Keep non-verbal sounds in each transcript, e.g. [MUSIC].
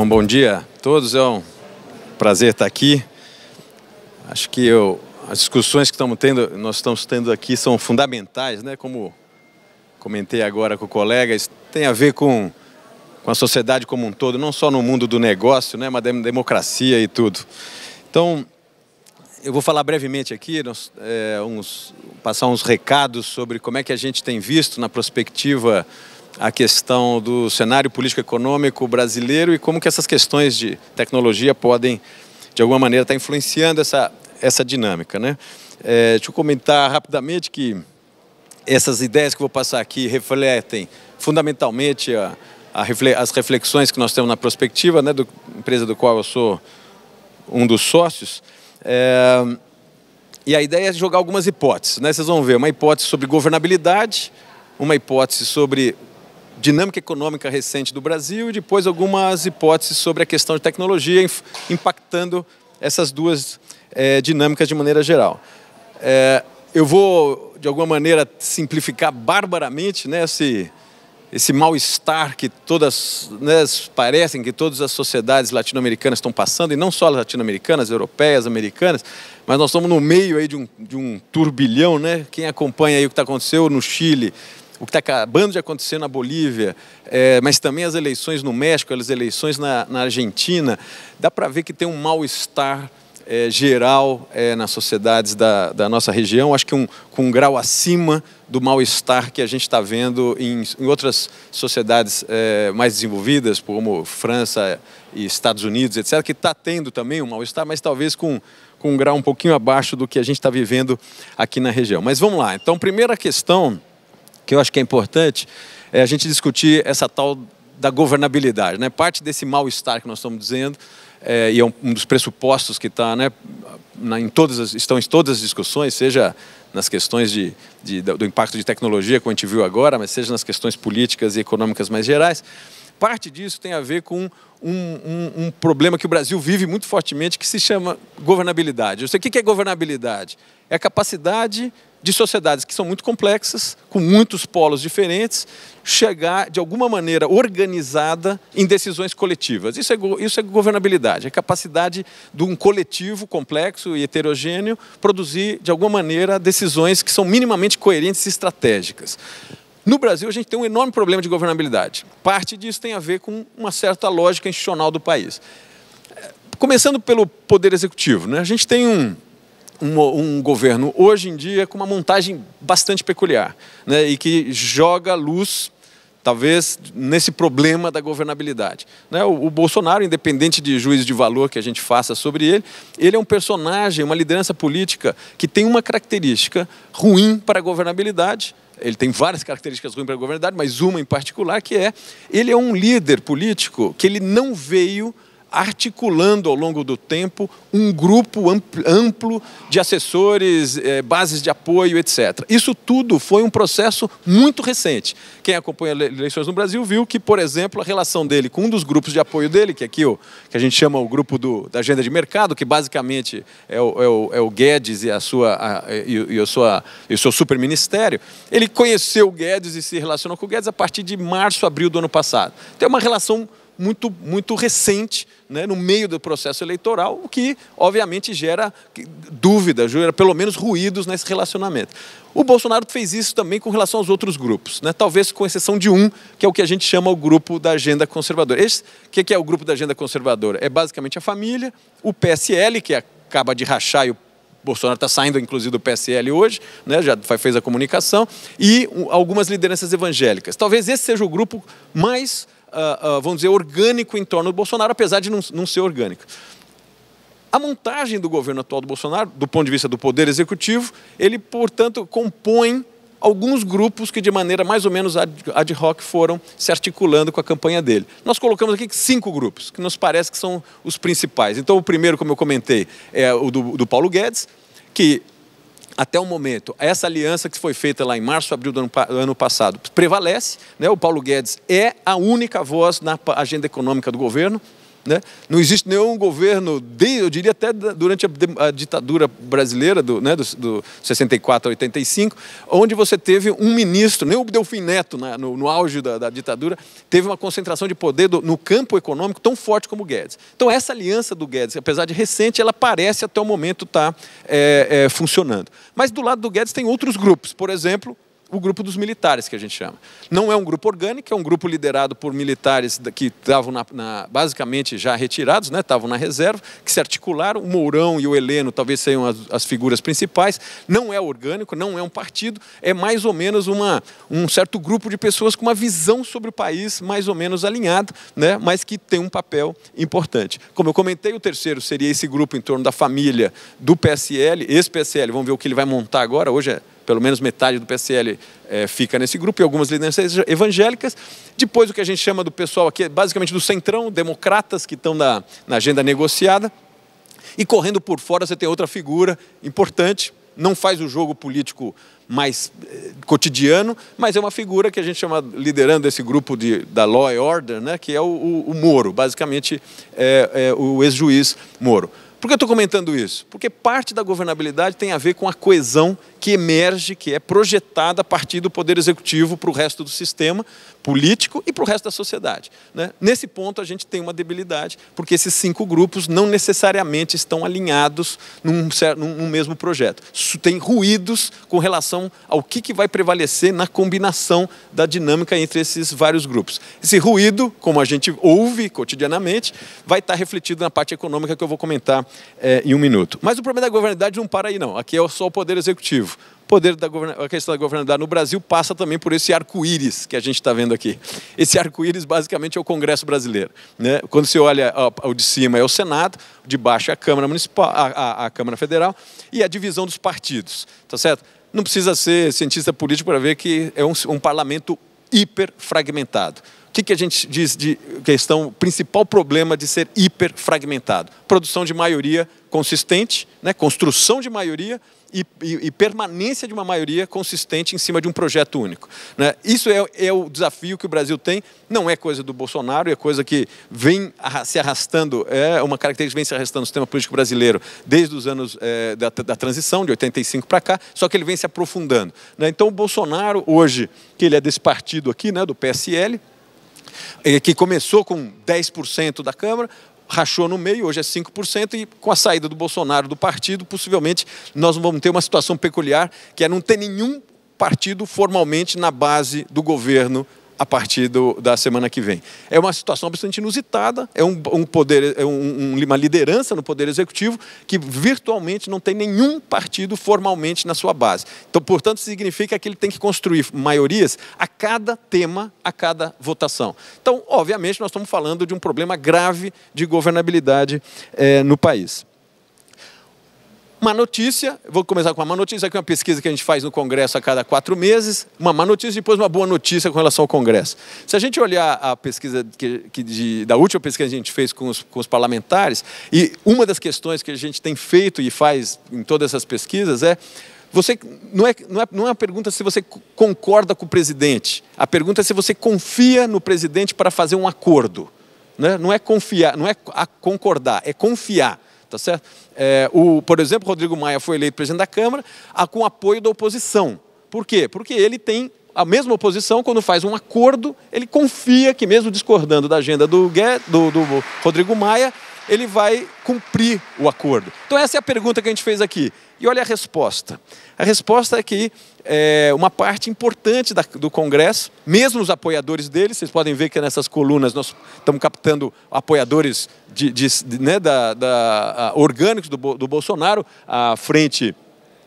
Bom, bom dia a todos, é um prazer estar aqui. Acho que eu, as discussões que estamos tendo, nós estamos tendo aqui são fundamentais, né? Como comentei agora com o colega, isso tem a ver com, com a sociedade como um todo, não só no mundo do negócio, né? Mas da democracia e tudo. Então, eu vou falar brevemente aqui, nós, é, uns, passar uns recados sobre como é que a gente tem visto na perspectiva a questão do cenário político-econômico brasileiro e como que essas questões de tecnologia podem, de alguma maneira, estar tá influenciando essa, essa dinâmica. Né? É, deixa eu comentar rapidamente que essas ideias que vou passar aqui refletem fundamentalmente a, a refle as reflexões que nós temos na prospectiva, né, da empresa do qual eu sou um dos sócios. É, e a ideia é jogar algumas hipóteses. Né? Vocês vão ver uma hipótese sobre governabilidade, uma hipótese sobre dinâmica econômica recente do Brasil e depois algumas hipóteses sobre a questão de tecnologia impactando essas duas é, dinâmicas de maneira geral. É, eu vou, de alguma maneira, simplificar barbaramente né, esse, esse mal-estar que todas, né, parecem que todas as sociedades latino-americanas estão passando, e não só latino-americanas, europeias, americanas, mas nós estamos no meio aí de um, de um turbilhão, né? Quem acompanha aí o que está acontecendo no Chile, o que está acabando de acontecer na Bolívia, é, mas também as eleições no México, as eleições na, na Argentina, dá para ver que tem um mal-estar é, geral é, nas sociedades da, da, nossa região, acho que um, com um grau acima do mal-estar que a gente está vendo em, em, outras sociedades é, mais desenvolvidas, como França e Estados Unidos, etc., que está tendo também um mal-estar, mas talvez com, com um grau um pouquinho abaixo do que a gente está vivendo aqui na região. Mas vamos lá. Então, primeira questão que eu acho que é importante, é a gente discutir essa tal da governabilidade. Né? Parte desse mal-estar que nós estamos dizendo, é, e é um, dos pressupostos que está né, na, em todas as, estão em todas as discussões, seja nas questões de, de, do impacto de tecnologia, como a gente viu agora, mas seja nas questões políticas e econômicas mais gerais. Parte disso tem a ver com um, um, um problema que o Brasil vive muito fortemente, que se chama governabilidade. Eu sei, o que é governabilidade? É a capacidade de sociedades que são muito complexas, com muitos polos diferentes, chegar de alguma maneira organizada em decisões coletivas. Isso é, isso é governabilidade, é capacidade de um coletivo complexo e heterogêneo produzir de alguma maneira decisões que são minimamente coerentes e estratégicas. No Brasil, a gente tem um enorme problema de governabilidade. Parte disso tem a ver com uma certa lógica institucional do país. Começando pelo Poder Executivo, né? a gente tem um, um, um, governo hoje em dia com uma montagem bastante peculiar né, e que joga luz talvez nesse problema da governabilidade. Né? O, o, Bolsonaro, independente de juízo de valor que a gente faça sobre ele, ele é um personagem, uma liderança política que tem uma característica ruim para a governabilidade. Ele tem várias características ruins para a governabilidade, mas uma em particular que é ele é um líder político que ele não veio articulando ao longo do tempo um grupo amplo de assessores, eh, bases de apoio, etc. Isso tudo foi um processo muito recente. Quem acompanha eleições no Brasil viu que, por exemplo, a relação dele com um dos grupos de apoio dele, que é aqui o, que a gente chama o grupo do, da agenda de mercado, que basicamente é o, é o, é o Guedes e a sua a, e, e, a sua e o seu superministério, ele conheceu o Guedes e se relacionou com o Guedes a partir de março, abril do ano passado. Tem uma relação muito, muito recente, né, no meio do processo eleitoral, o que, obviamente, gera dúvida, gera pelo menos ruídos nesse relacionamento. O Bolsonaro fez isso também com relação aos outros grupos, né, talvez com exceção de um, que é o que a gente chama o grupo da agenda conservadora. Esse, o que é o grupo da agenda conservadora? É basicamente a família, o PSL, que acaba de rachar e o Bolsonaro está saindo, inclusive, do PSL hoje, né, já fez a comunicação, e algumas lideranças evangélicas. Talvez esse seja o grupo mais uh, vamos dizer, orgânico em torno do Bolsonaro, apesar de não, não ser orgânico. A montagem do governo atual do Bolsonaro, do ponto de vista do poder executivo, ele, portanto, compõe alguns grupos que, de maneira mais ou menos ad hoc, foram se articulando com a campanha dele. Nós colocamos aqui cinco grupos, que nos parece que são os principais. Então, o primeiro, como eu comentei, é o do, do Paulo Guedes, que até o momento, essa aliança que foi feita lá em março, abril do ano, ano passado, prevalece. Né? O Paulo Guedes é a única voz na agenda econômica do governo, né? Não existe nenhum governo, de, eu diria até durante a, ditadura brasileira, do, né, do, do 64 a 85, onde você teve um ministro, nem o Delfim Neto, né, no, no, auge da, da, ditadura, teve uma concentração de poder do, no campo econômico tão forte como o Guedes. Então, essa aliança do Guedes, apesar de recente, ela parece até o momento estar tá, é, é, funcionando. Mas do lado do Guedes tem outros grupos, por exemplo, o grupo dos militares, que a gente chama. Não é um grupo orgânico, é um grupo liderado por militares que estavam na, na, basicamente já retirados, né? estavam na reserva, que se articularam. O Mourão e o Heleno talvez sejam as, as, figuras principais. Não é orgânico, não é um partido, é mais ou menos uma, um certo grupo de pessoas com uma visão sobre o país mais ou menos alinhado, né? mas que tem um papel importante. Como eu comentei, o terceiro seria esse grupo em torno da família do PSL, ex-PSL, vamos ver o que ele vai montar agora, hoje é pelo menos metade do PSL é, eh, fica nesse grupo, e algumas lideranças evangélicas. Depois, o que a gente chama do pessoal aqui, é basicamente do centrão, democratas que estão na, na agenda negociada. E correndo por fora, você tem outra figura importante, não faz o jogo político mais eh, cotidiano, mas é uma figura que a gente chama, liderando esse grupo de, da Law and Order, né, que é o, o, o Moro, basicamente é, é o ex-juiz Moro. Por que eu estou comentando isso? Porque parte da governabilidade tem a ver com a coesão que emerge, que é projetada a partir do poder executivo para o resto do sistema político e para o resto da sociedade. Né? Nesse ponto, a gente tem uma debilidade, porque esses cinco grupos não necessariamente estão alinhados num, num mesmo projeto. Tem ruídos com relação ao que, que vai prevalecer na combinação da dinâmica entre esses vários grupos. Esse ruído, como a gente ouve cotidianamente, vai estar tá refletido na parte econômica que eu vou comentar é, em um minuto. Mas o problema da governabilidade não para aí, não. Aqui é só o poder executivo. O poder da a questão da governabilidade no Brasil passa também por esse arco-íris que a gente está vendo aqui. Esse arco-íris basicamente é o Congresso brasileiro. Né? Quando você olha o de cima é o Senado, de baixo é a Câmara Municipal, a, a, a Câmara Federal e a divisão dos partidos, tá certo? Não precisa ser cientista político para ver que é um, um parlamento hiper fragmentado. O que, que a gente diz de questão, principal problema de ser hiperfragmentado? Produção de maioria consistente, né? construção de maioria e, e, e, permanência de uma maioria consistente em cima de um projeto único. Né? Isso é, é, o desafio que o Brasil tem, não é coisa do Bolsonaro, é coisa que vem se arrastando, é uma característica que vem se arrastando no sistema político brasileiro desde os anos é, da, da, transição, de 85 para cá, só que ele vem se aprofundando. Né? Então o Bolsonaro, hoje, que ele é desse partido aqui, né, do PSL, é, que começou com 10% da Câmara, rachou no meio, hoje é 5%, e com a saída do Bolsonaro do partido, possivelmente nós vamos ter uma situação peculiar, que é não ter nenhum partido formalmente na base do governo a partir do, da semana que vem. É uma situação bastante inusitada, é um, um poder, é um, uma liderança no poder executivo que virtualmente não tem nenhum partido formalmente na sua base. Então, portanto, significa que ele tem que construir maiorias a cada tema, a cada votação. Então, obviamente, nós estamos falando de um problema grave de governabilidade é, no país. Uma notícia, vou começar com uma má notícia, que é uma pesquisa que a gente faz no Congresso a cada quatro meses. Uma má notícia e depois uma boa notícia com relação ao Congresso. Se a gente olhar a pesquisa que, que de, da última pesquisa que a gente fez com os, com os parlamentares, e uma das questões que a gente tem feito e faz em todas essas pesquisas é você não é, não, é, não é uma pergunta se você concorda com o presidente. A pergunta é se você confia no presidente para fazer um acordo. Né? Não é confiar, não é concordar, é confiar tá certo? É, o, por exemplo, Rodrigo Maia foi eleito presidente da Câmara a, ah, com apoio da oposição. Por quê? Porque ele tem a mesma oposição, quando faz um acordo, ele confia que, mesmo discordando da agenda do, do, do Rodrigo Maia, ele vai cumprir o acordo. Então, essa é a pergunta que a gente fez aqui. E olha a resposta. A resposta é que é, uma parte importante da, do Congresso, mesmo os apoiadores dele, vocês podem ver que é nessas colunas nós estamos captando apoiadores de, de, de né, da, da, orgânicos do, do Bolsonaro, a frente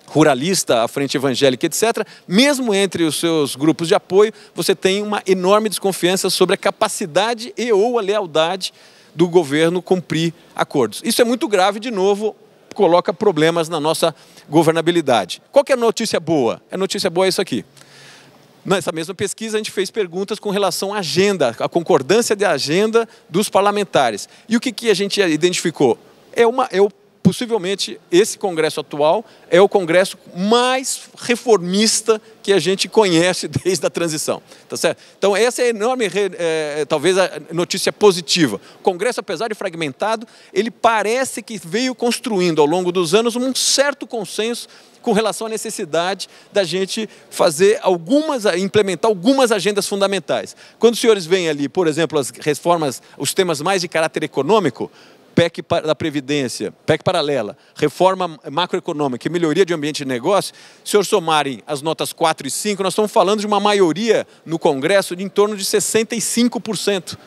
ruralista, a frente evangélica, etc., mesmo entre os seus grupos de apoio, você tem uma enorme desconfiança sobre a capacidade e ou a lealdade do governo cumprir acordos. Isso é muito grave, de novo, coloca problemas na nossa governabilidade. Qual é a notícia boa? A notícia boa é isso aqui. Nessa mesma pesquisa, a gente fez perguntas com relação à agenda, à concordância de agenda dos parlamentares. E o que, que a gente identificou? É, uma, é o, possivelmente esse Congresso atual é o Congresso mais reformista que a gente conhece [LAUGHS] desde a transição. Tá certo? Então, essa é a enorme, é, é, talvez, a notícia positiva. O Congresso, apesar de fragmentado, ele parece que veio construindo ao longo dos anos um certo consenso com relação à necessidade da gente fazer algumas, implementar algumas agendas fundamentais. Quando os senhores veem ali, por exemplo, as reformas, os temas mais de caráter econômico, PEC da Previdência, PEC paralela, reforma macroeconômica e melhoria de ambiente de negócio, se eu somarem as notas 4 e 5, nós estamos falando de uma maioria no Congresso de em torno de 65%.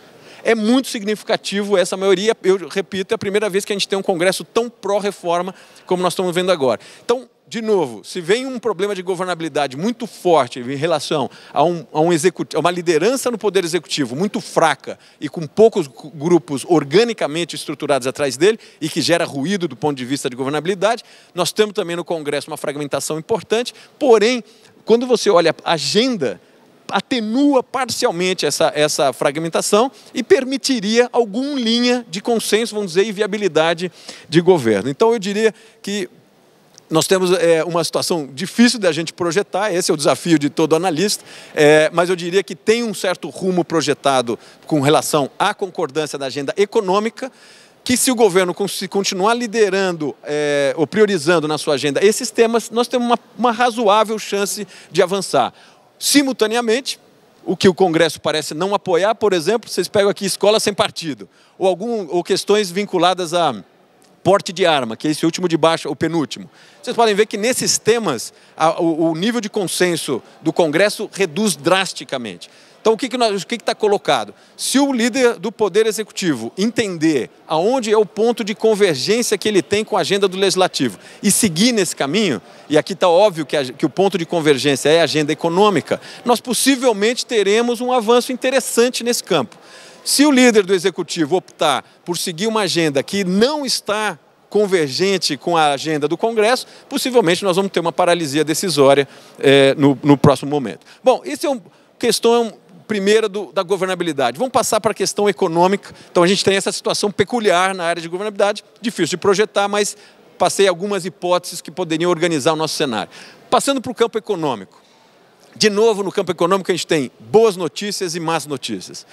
É muito significativo essa maioria, eu repito, é a primeira vez que a gente tem um Congresso tão pró-reforma como nós estamos vendo agora. Então, de novo, se vem um problema de governabilidade muito forte em relação a, um, a, um a uma liderança no poder executivo muito fraca e com poucos grupos organicamente estruturados atrás dele e que gera ruído do ponto de vista de governabilidade, nós temos também no Congresso uma fragmentação importante, porém, quando você olha a agenda atenua parcialmente essa, essa fragmentação e permitiria alguma linha de consenso, vamos dizer, e viabilidade de governo. Então, eu diria que nós temos é, uma situação difícil da gente projetar, esse é o desafio de todo analista, é, mas eu diria que tem um certo rumo projetado com relação à concordância da agenda econômica, que se o governo continuar liderando é, ou priorizando na sua agenda esses temas, nós temos uma, uma razoável chance de avançar. Simultaneamente, o que o Congresso parece não apoiar, por exemplo, vocês pegam aqui escola sem partido, ou, algum, ou questões vinculadas a porte de arma, que é esse último de baixo, o penúltimo. Vocês podem ver que nesses temas a, o, o, nível de consenso do Congresso reduz drasticamente. Então, o que está que, que, que tá colocado? Se o líder do Poder Executivo entender aonde é o ponto de convergência que ele tem com a agenda do Legislativo e seguir nesse caminho, e aqui está óbvio que, a, que o ponto de convergência é a agenda econômica, nós possivelmente teremos um avanço interessante nesse campo. Se o líder do executivo optar por seguir uma agenda que não está convergente com a agenda do Congresso, possivelmente nós vamos ter uma paralisia decisória é, no, no, próximo momento. Bom, essa é uma questão é primeira do, da governabilidade. Vamos passar para a questão econômica. Então, a gente tem essa situação peculiar na área de governabilidade, difícil de projetar, mas passei algumas hipóteses que poderiam organizar o nosso cenário. Passando para o campo econômico. De novo, no campo econômico, a gente tem boas notícias e más notícias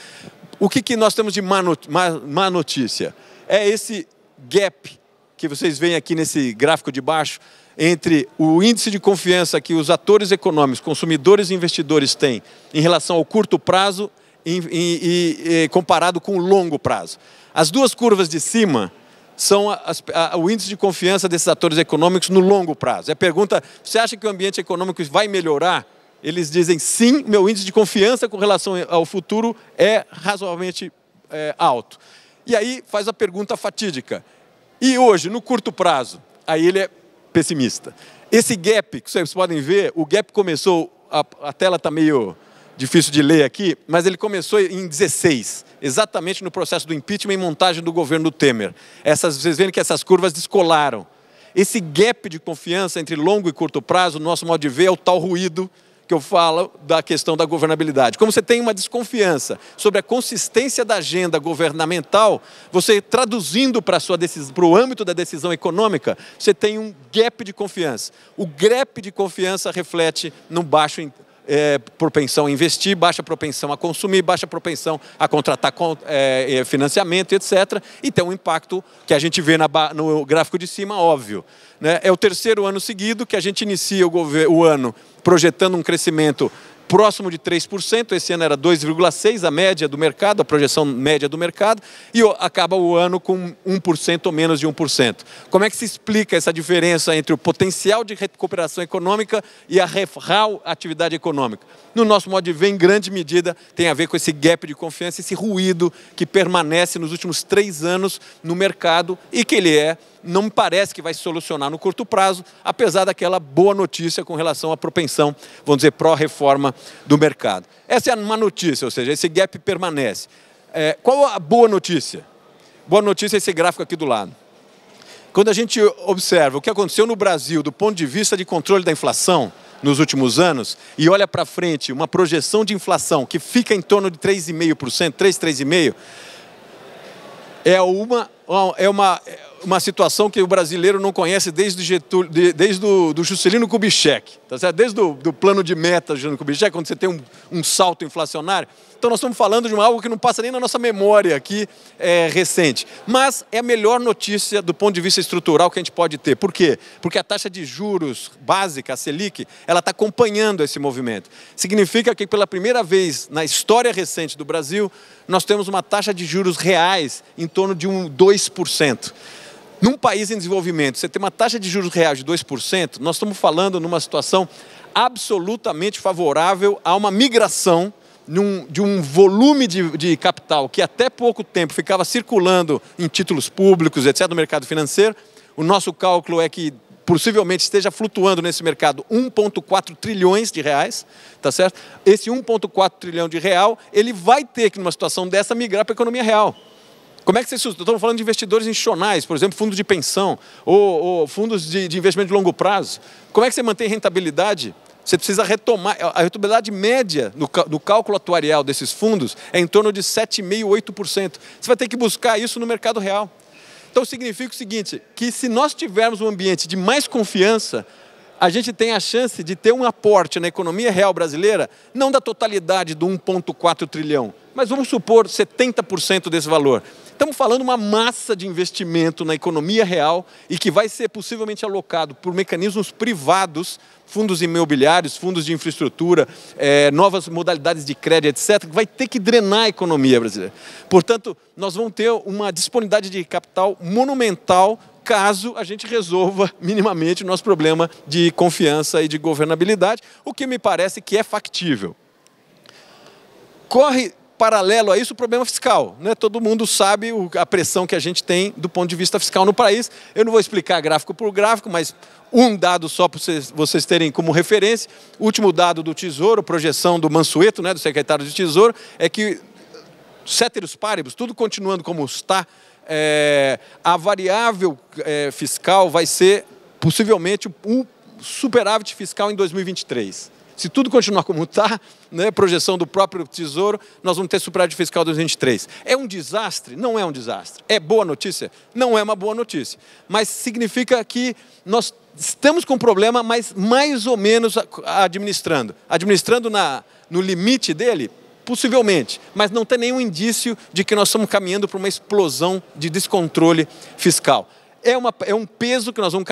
o que, que nós temos de má, not má, má notícia? É esse gap que vocês veem aqui nesse gráfico de baixo entre o índice de confiança que os atores econômicos, consumidores e investidores têm em relação ao curto prazo e, e, e comparado com o longo prazo. As duas curvas de cima são as, a, o índice de confiança desses atores econômicos no longo prazo. É a pergunta: você acha que o ambiente econômico vai melhorar? eles dizem sim, meu índice de confiança com relação ao futuro é razoavelmente é, alto. E aí faz a pergunta fatídica. E hoje, no curto prazo? Aí ele é pessimista. Esse gap, que vocês podem ver, o gap começou, a, a tela está meio difícil de ler aqui, mas ele começou em 16, exatamente no processo do impeachment e montagem do governo do Temer. Essas, vocês veem que essas curvas descolaram. Esse gap de confiança entre longo e curto prazo, no nosso modo de ver, é o tal ruído que eu falo da questão da governabilidade. Como você tem uma desconfiança sobre a consistência da agenda governamental, você traduzindo para o âmbito da decisão econômica, você tem um gap de confiança. O gap de confiança reflete num baixo é, propensão a investir, baixa propensão a consumir, baixa propensão a contratar é, é, financiamento, etc. E tem um impacto que a gente vê na, no gráfico de cima, óbvio. Né? É o terceiro ano seguido que a gente inicia o, o ano projetando um crescimento próximo de 3%, esse ano era 2,6% a média do mercado, a projeção média do mercado, e acaba o ano com 1% ou menos de 1%. Como é que se explica essa diferença entre o potencial de recuperação econômica e a real atividade econômica? No nosso modo de ver, em grande medida, tem a ver com esse gap de confiança, esse ruído que permanece nos últimos três anos no mercado e que ele é não me parece que vai se solucionar no curto prazo, apesar daquela boa notícia com relação à propensão, vamos dizer, pró-reforma do mercado. Essa é uma notícia, ou seja, esse gap permanece. É, qual a boa notícia? Boa notícia é esse gráfico aqui do lado. Quando a gente observa o que aconteceu no Brasil do ponto de vista de controle da inflação nos últimos anos e olha para frente uma projeção de inflação que fica em torno de 3,5%, 3, 3,5%, é uma, é uma uma situação que o brasileiro não conhece desde, Getúlio, desde o do Juscelino Kubitschek, tá certo? desde o do plano de meta Juscelino Kubitschek, quando você tem um, um, salto inflacionário. Então nós estamos falando de uma, algo que não passa nem na nossa memória aqui é, recente. Mas é a melhor notícia do ponto de vista estrutural que a gente pode ter. Por quê? Porque a taxa de juros básica, a Selic, ela está acompanhando esse movimento. Significa que pela primeira vez na história recente do Brasil, nós temos uma taxa de juros reais em torno de um 2%. Num país em desenvolvimento, você tem uma taxa de juros reais de 2%, nós estamos falando numa situação absolutamente favorável a uma migração num, de um volume de, de, capital que até pouco tempo ficava circulando em títulos públicos, etc., no mercado financeiro. O nosso cálculo é que possivelmente esteja flutuando nesse mercado 1,4 trilhões de reais, tá certo? Esse 1,4 trilhão de real, ele vai ter que, numa situação dessa, migrar para a economia real. Como é que vocês estão falando de investidores institucionais, por exemplo, fundos de pensão ou, ou fundos de, de, investimento de longo prazo? Como é que você mantém rentabilidade? Você precisa retomar. A rentabilidade média no, no cálculo atuarial desses fundos é em torno de 7,5%, 8%. Você vai ter que buscar isso no mercado real. Então significa o seguinte: que se nós tivermos um ambiente de mais confiança, a gente tem a chance de ter um aporte na economia real brasileira, não da totalidade do 1,4 trilhão, mas vamos supor 70% desse valor. Estamos falando uma massa de investimento na economia real e que vai ser possivelmente alocado por mecanismos privados, fundos imobiliários, fundos de infraestrutura, é, novas modalidades de crédito, etc., que vai ter que drenar a economia brasileira. Portanto, nós vamos ter uma disponibilidade de capital monumental caso a gente resolva [LAUGHS] minimamente o nosso problema de confiança e de governabilidade, o que me parece que é factível. Corre paralelo a isso, o problema fiscal. Né? Todo mundo sabe a pressão que a gente tem do ponto de vista fiscal no país. Eu não vou explicar gráfico por gráfico, mas um dado só para vocês, terem como referência. O último dado do Tesouro, projeção do Mansueto, né, do secretário de Tesouro, é que, ceteris paribus, tudo continuando como está, é, a variável é, fiscal vai ser possivelmente um superávit fiscal em 2023. Se tudo continuar como está, né, projeção do próprio Tesouro, nós vamos ter superávit fiscal 2023. É um desastre? Não é um desastre. É boa notícia? Não é uma boa notícia. Mas significa que nós estamos com um problema, mas mais ou menos administrando. Administrando na, no limite dele? Possivelmente, mas não tem nenhum indício de que nós estamos caminhando para uma explosão de descontrole fiscal é, uma, é um peso que nós vamos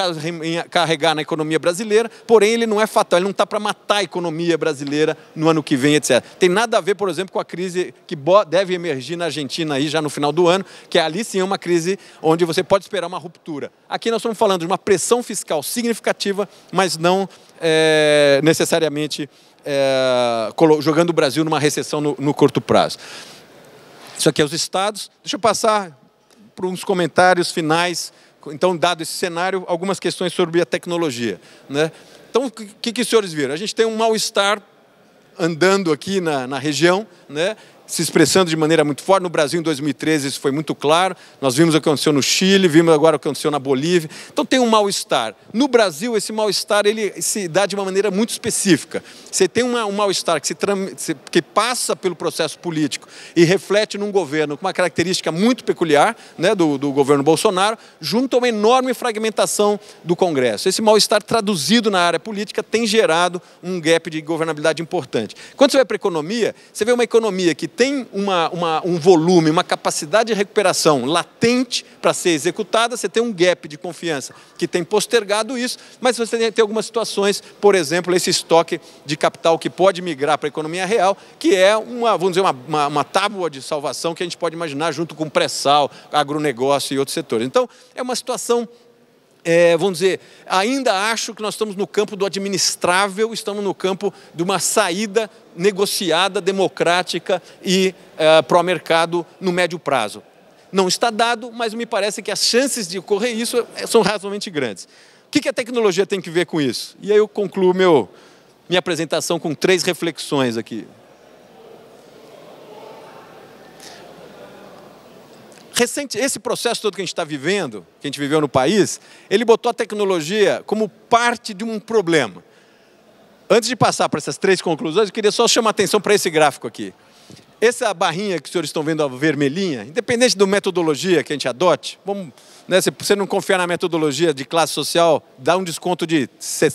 carregar na economia brasileira, porém ele não é fatal, ele não está para matar a economia brasileira no ano que vem, etc. Tem nada a ver, por exemplo, com a crise que deve emergir na Argentina aí já no final do ano, que é ali sim é uma crise onde você pode esperar uma ruptura. Aqui nós estamos falando de uma pressão fiscal significativa, mas não é, necessariamente é, jogando o Brasil numa recessão no, no curto prazo. Isso aqui é os estados. Deixa eu passar para uns comentários finais então, dado esse cenário, algumas questões sobre a tecnologia. Né? Então, o que, que os senhores viram? A gente tem um mal-estar andando aqui na, na região, né? se expressando de maneira muito forte. No Brasil, em 2013, isso foi muito claro. Nós vimos o que aconteceu no Chile, vimos agora o que aconteceu na Bolívia. Então tem um mal-estar. No Brasil, esse mal-estar ele se dá de uma maneira muito específica. Você tem uma, um mal-estar que, se, que passa pelo processo político e reflete num governo com uma característica muito peculiar né, do, do governo Bolsonaro, junto a uma enorme fragmentação do Congresso. Esse mal-estar traduzido na área política tem gerado um gap de governabilidade importante. Quando você vai para a economia, você vê uma economia que tem uma, uma, um volume, uma capacidade de recuperação latente para ser executada, você tem um gap de confiança que tem postergado isso, mas você tem algumas situações, por exemplo, esse estoque de capital que pode migrar para a economia real, que é uma, vamos dizer, uma, uma, uma tábua de salvação que a gente pode imaginar junto com pré-sal, agronegócio e outros setores. Então, é uma situação é, vamos dizer, ainda acho que nós estamos no campo do administrável, estamos no campo de uma saída negociada, democrática e é, pró-mercado no médio prazo. Não está dado, mas me parece que as chances de ocorrer isso é, são razoavelmente grandes. O que a tecnologia tem que ver com isso? E aí eu concluo meu, minha apresentação com três reflexões aqui. recente, esse processo todo que a gente está vivendo, que a gente viveu no país, ele botou a tecnologia como parte de um problema. Antes de passar para essas três conclusões, eu queria só chamar a atenção para esse gráfico aqui. Essa barrinha que os senhores estão vendo, a vermelhinha, independente da metodologia que a gente adote, vamos, né, se você não confiar na metodologia de classe social, dá um desconto de, sei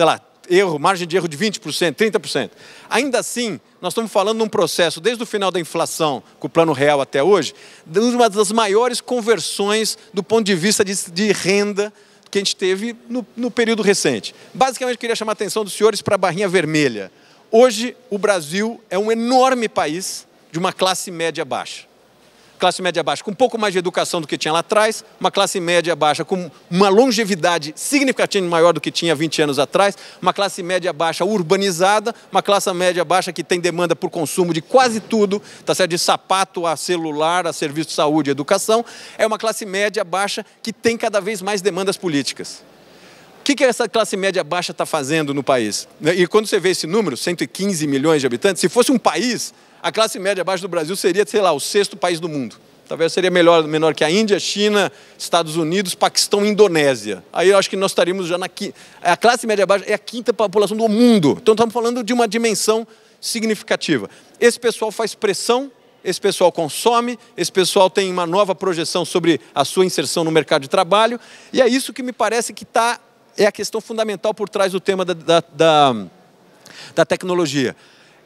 lá, erro, margem de erro de 20%, 30%. Ainda assim, nós estamos falando de um processo, desde o final da inflação, com o Plano Real até hoje, de uma das maiores conversões do ponto de vista de, de renda que a gente teve no, no período recente. Basicamente, queria chamar a atenção dos senhores para a barrinha vermelha. Hoje, o Brasil é um enorme país de uma classe média baixa classe média baixa com um pouco mais de educação do que tinha lá atrás, uma classe média baixa com uma longevidade significativamente maior do que tinha 20 anos atrás, uma classe média baixa urbanizada, uma classe média baixa que tem demanda por consumo de quase tudo, tá certo? de sapato a celular, a serviço de saúde, educação, é uma classe média baixa que tem cada vez mais demandas políticas. O que, que essa classe média baixa está fazendo no país? E quando você vê esse número, 115 milhões de habitantes, se fosse um país, a classe média abaixo do Brasil seria, sei lá, o sexto país do mundo. Talvez seria melhor, menor que a Índia, China, Estados Unidos, Paquistão e Indonésia. Aí eu acho que nós estaríamos já na quinta. A classe média baixa é a quinta população do mundo. Então estamos falando de uma dimensão significativa. Esse pessoal faz pressão, esse pessoal consome, esse pessoal tem uma nova projeção sobre a sua inserção no mercado de trabalho. E é isso que me parece que está. É a questão fundamental por trás do tema da, da, da, da tecnologia.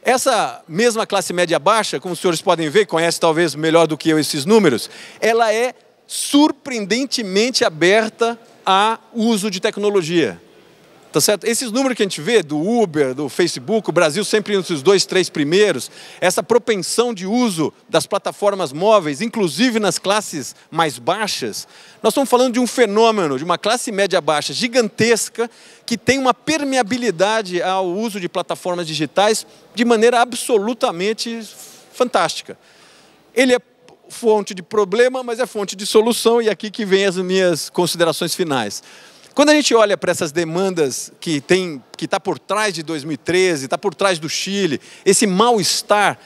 Essa mesma classe média baixa, como os senhores podem ver, conhece talvez melhor do que eu esses números, ela é surpreendentemente aberta a uso de tecnologia. Tá certo? Esses números que a gente vê do Uber, do Facebook, o Brasil sempre entre os dois, três primeiros, essa propensão de uso das plataformas móveis, inclusive nas classes mais baixas, nós estamos falando de um fenômeno, de uma classe média baixa gigantesca que tem uma permeabilidade ao uso de plataformas digitais de maneira absolutamente fantástica. Ele é fonte de problema, mas é fonte de solução, e é aqui que vem as minhas considerações finais. Quando a gente olha para essas demandas que tem, que está por trás de 2013, está por trás do Chile, esse mal-estar,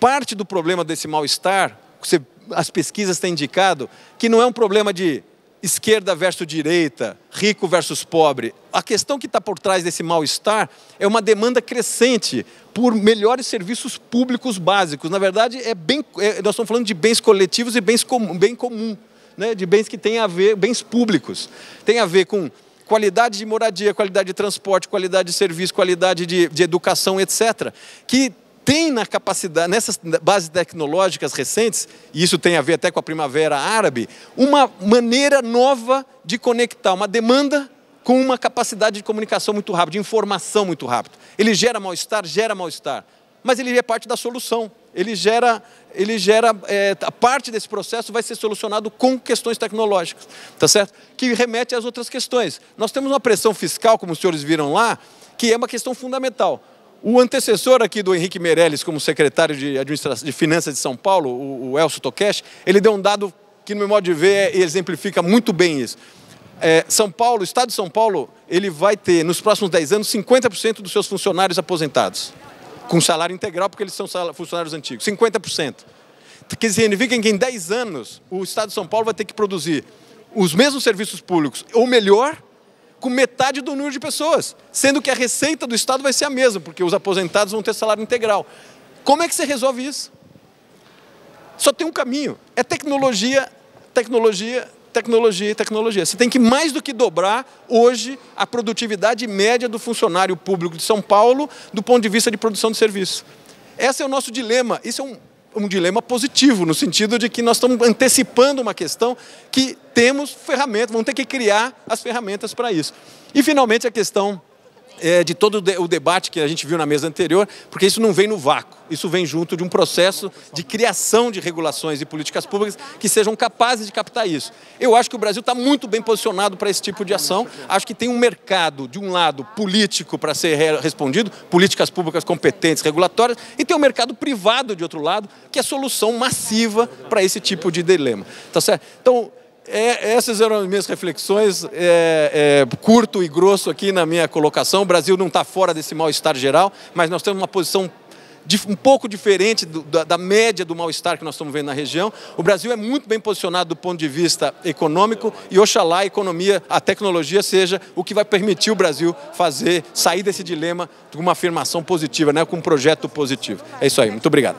parte do problema desse mal-estar, as pesquisas têm indicado, que não é um problema de esquerda versus direita, rico versus pobre. A questão que está por trás desse mal-estar é uma demanda crescente por melhores serviços públicos básicos. Na verdade, é bem, é, nós estamos falando de bens coletivos e bens com, bem comum né, de bens que têm a ver, bens públicos, tem a ver com qualidade de moradia, qualidade de transporte, qualidade de serviço, qualidade de, de educação, etc., que tem na capacidade, nessas bases tecnológicas recentes, e isso tem a ver até com a primavera árabe, uma maneira nova de conectar uma demanda com uma capacidade de comunicação muito rápida, de informação muito rápida. Ele gera mal-estar, gera mal-estar mas ele é parte da solução. Ele gera, ele gera é, a parte desse processo vai ser solucionado com questões tecnológicas, tá certo? Que remete às outras questões. Nós temos uma pressão fiscal, como os senhores viram lá, que é uma questão fundamental. O antecessor aqui do Henrique Meirelles como secretário de, administração, de Finanças de São Paulo, o, o Elcio Tokesh, ele deu um dado que, no meu modo de ver, é, exemplifica muito bem isso. É, São Paulo, o Estado de São Paulo, ele vai ter, nos próximos 10 anos, 50% dos seus funcionários aposentados com salário integral, porque eles são funcionários antigos, 50%. Que significa que em 10 anos o Estado de São Paulo vai ter que produzir os mesmos serviços públicos, ou melhor, com metade do número de pessoas, sendo que a receita do Estado vai ser a mesma, porque os aposentados vão ter salário integral. Como é que você resolve isso? Só tem um caminho: é tecnologia, tecnologia, tecnologia e tecnologia. Você tem que mais do que dobrar hoje a produtividade média do funcionário público de São Paulo do ponto de vista de produção de serviço. Esse é o nosso dilema. Isso é um, um dilema positivo, no sentido de que nós estamos antecipando uma questão que temos ferramentas, vamos ter que criar as ferramentas para isso. E, finalmente, a questão é, de todo o debate que a gente viu na mesa anterior, porque isso não vem no vácuo, isso vem junto de um processo de criação de regulações e políticas públicas que sejam capazes de captar isso. Eu acho que o Brasil está muito bem posicionado para esse tipo de ação, acho que tem um mercado, de um lado, político para ser respondido, políticas públicas competentes, regulatórias, e tem um mercado privado, de outro lado, que é solução massiva para esse tipo de dilema. Tá certo? Então, é, essas eram as minhas reflexões, é, é, curto e grosso aqui na minha colocação. O Brasil não está fora desse mal-estar geral, mas nós temos uma posição um pouco diferente da, média do mal-estar que nós estamos vendo na região. O Brasil é muito bem posicionado do ponto de vista econômico e oxalá a economia, a tecnologia seja o que vai permitir o Brasil fazer, sair desse dilema com uma afirmação positiva, né, com um projeto positivo. É isso aí, muito obrigado.